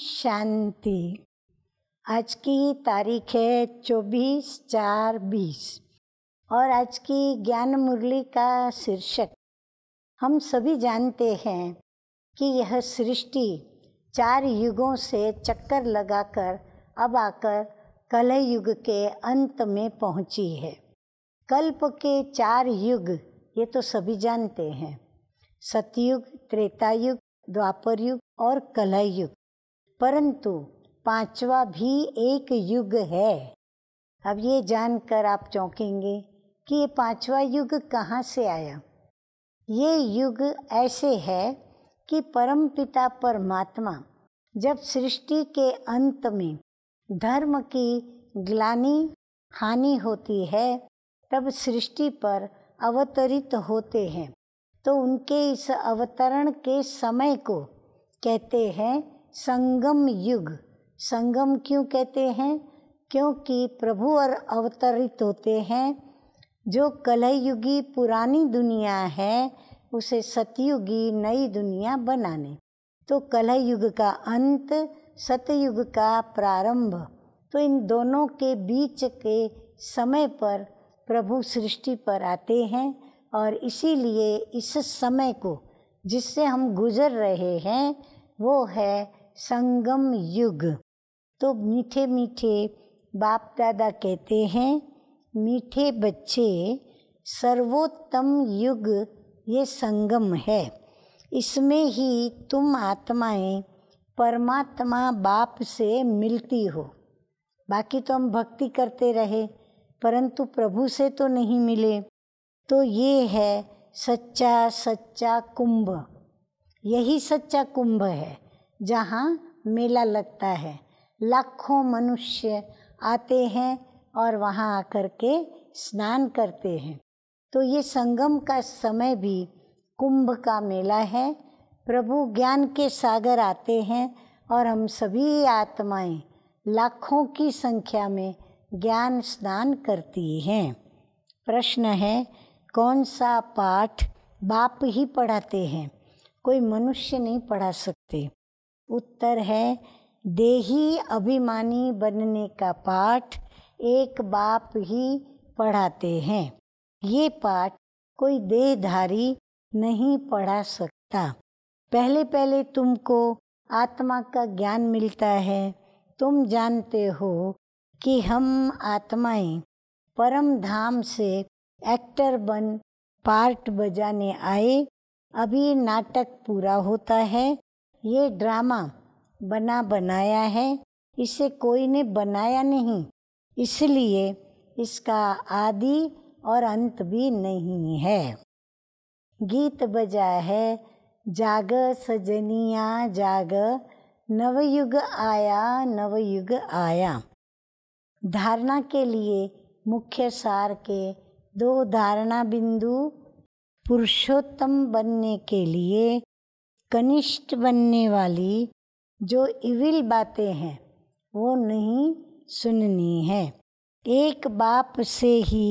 शांति आज की तारीख है चौबीस चार बीस और आज की ज्ञान मुरली का शीर्षक हम सभी जानते हैं कि यह सृष्टि चार युगों से चक्कर लगाकर अब आकर कलह युग के अंत में पहुंची है कल्प के चार युग ये तो सभी जानते हैं सतयुग त्रेतायुग द्वापर युग और कलह युग परंतु पांचवा भी एक युग है अब ये जानकर आप चौंकेंगे कि ये पांचवा युग कहाँ से आया ये युग ऐसे है कि परमपिता परमात्मा जब सृष्टि के अंत में धर्म की ग्लानी हानि होती है तब सृष्टि पर अवतरित होते हैं तो उनके इस अवतरण के समय को कहते हैं संगम युग संगम क्यों कहते हैं क्योंकि प्रभु और अवतरित होते हैं जो कलयुगी पुरानी दुनिया है उसे सतयुगी नई दुनिया बनाने तो कलयुग का अंत सतयुग का प्रारंभ तो इन दोनों के बीच के समय पर प्रभु सृष्टि पर आते हैं और इसीलिए इस समय को जिससे हम गुजर रहे हैं वो है संगम युग तो मीठे मीठे बाप दादा कहते हैं मीठे बच्चे सर्वोत्तम युग ये संगम है इसमें ही तुम आत्माएं परमात्मा बाप से मिलती हो बाकी तो हम भक्ति करते रहे परंतु प्रभु से तो नहीं मिले तो ये है सच्चा सच्चा कुंभ यही सच्चा कुंभ है जहाँ मेला लगता है लाखों मनुष्य आते हैं और वहाँ आकर के स्नान करते हैं तो ये संगम का समय भी कुंभ का मेला है प्रभु ज्ञान के सागर आते हैं और हम सभी आत्माएं लाखों की संख्या में ज्ञान स्नान करती हैं प्रश्न है कौन सा पाठ बाप ही पढ़ाते हैं कोई मनुष्य नहीं पढ़ा सकते उत्तर है देही अभिमानी बनने का पाठ एक बाप ही पढ़ाते हैं ये पाठ कोई देहधारी नहीं पढ़ा सकता पहले पहले तुमको आत्मा का ज्ञान मिलता है तुम जानते हो कि हम आत्माएं परम धाम से एक्टर बन पार्ट बजाने आए अभी नाटक पूरा होता है ये ड्रामा बना बनाया है इसे कोई ने बनाया नहीं इसलिए इसका आदि और अंत भी नहीं है गीत बजा है जाग सजनिया जाग नवयुग आया नवयुग आया धारणा के लिए मुख्य सार के दो धारणा बिंदु पुरुषोत्तम बनने के लिए कनिष्ठ बनने वाली जो इविल बातें हैं वो नहीं सुननी है एक बाप से ही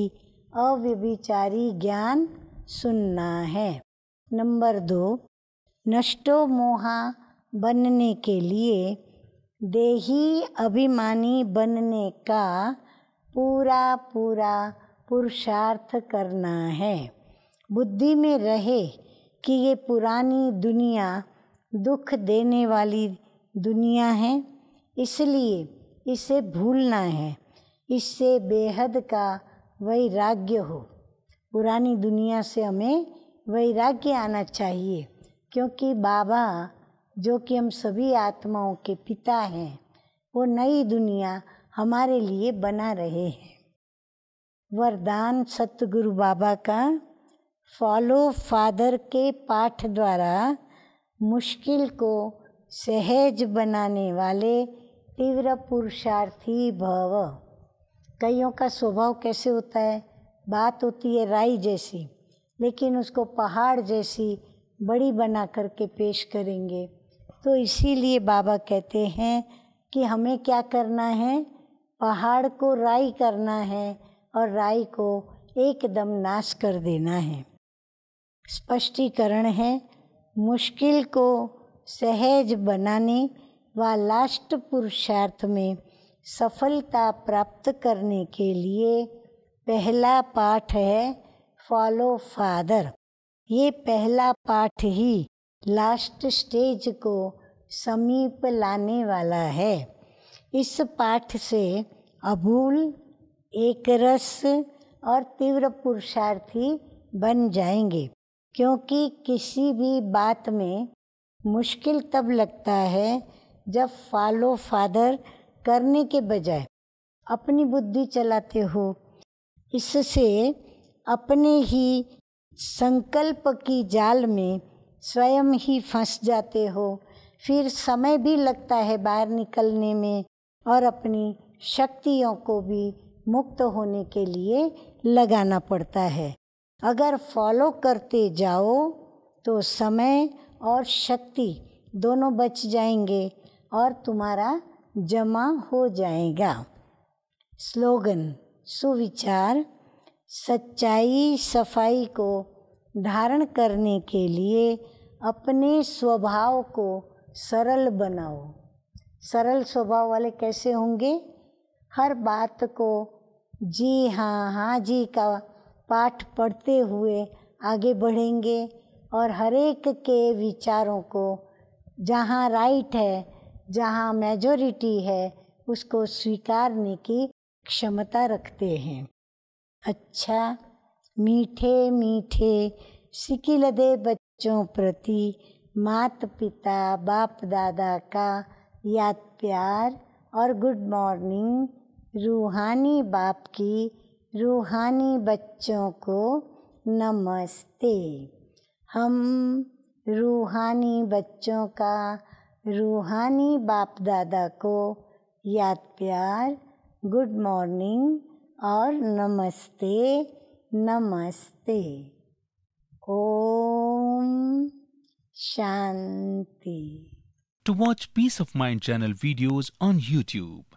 अव्यभिचारी ज्ञान सुनना है नंबर दो नष्टो मोहा बनने के लिए देही अभिमानी बनने का पूरा पूरा पुरुषार्थ करना है बुद्धि में रहे कि ये पुरानी दुनिया दुख देने वाली दुनिया है इसलिए इसे भूलना है इससे बेहद का वैराग्य हो पुरानी दुनिया से हमें वैराग्य आना चाहिए क्योंकि बाबा जो कि हम सभी आत्माओं के पिता हैं वो नई दुनिया हमारे लिए बना रहे हैं वरदान सतगुरु बाबा का फॉलो फादर के पाठ द्वारा मुश्किल को सहज बनाने वाले तीव्र पुरुषार्थी भव कईयों का स्वभाव कैसे होता है बात होती है राई जैसी लेकिन उसको पहाड़ जैसी बड़ी बना करके पेश करेंगे तो इसीलिए बाबा कहते हैं कि हमें क्या करना है पहाड़ को राई करना है और राई को एकदम नाश कर देना है स्पष्टीकरण है मुश्किल को सहज बनाने व लास्ट पुरुषार्थ में सफलता प्राप्त करने के लिए पहला पाठ है फॉलो फादर ये पहला पाठ ही लास्ट स्टेज को समीप लाने वाला है इस पाठ से अभूल एकरस और तीव्र पुरुषार्थी बन जाएंगे क्योंकि किसी भी बात में मुश्किल तब लगता है जब फॉलो फादर करने के बजाय अपनी बुद्धि चलाते हो इससे अपने ही संकल्प की जाल में स्वयं ही फंस जाते हो फिर समय भी लगता है बाहर निकलने में और अपनी शक्तियों को भी मुक्त होने के लिए लगाना पड़ता है अगर फॉलो करते जाओ तो समय और शक्ति दोनों बच जाएंगे और तुम्हारा जमा हो जाएगा स्लोगन सुविचार सच्चाई सफाई को धारण करने के लिए अपने स्वभाव को सरल बनाओ सरल स्वभाव वाले कैसे होंगे हर बात को जी हाँ हाँ जी का पाठ पढ़ते हुए आगे बढ़ेंगे और हर एक के विचारों को जहाँ राइट है जहाँ मेजोरिटी है उसको स्वीकारने की क्षमता रखते हैं अच्छा मीठे मीठे सिकिलदे बच्चों प्रति मात पिता बाप दादा का याद प्यार और गुड मॉर्निंग रूहानी बाप की रूहानी बच्चों को नमस्ते हम रूहानी बच्चों का रूहानी बाप दादा को याद प्यार गुड मॉर्निंग और नमस्ते नमस्ते ओम शांति to watch Peace of Mind channel videos on YouTube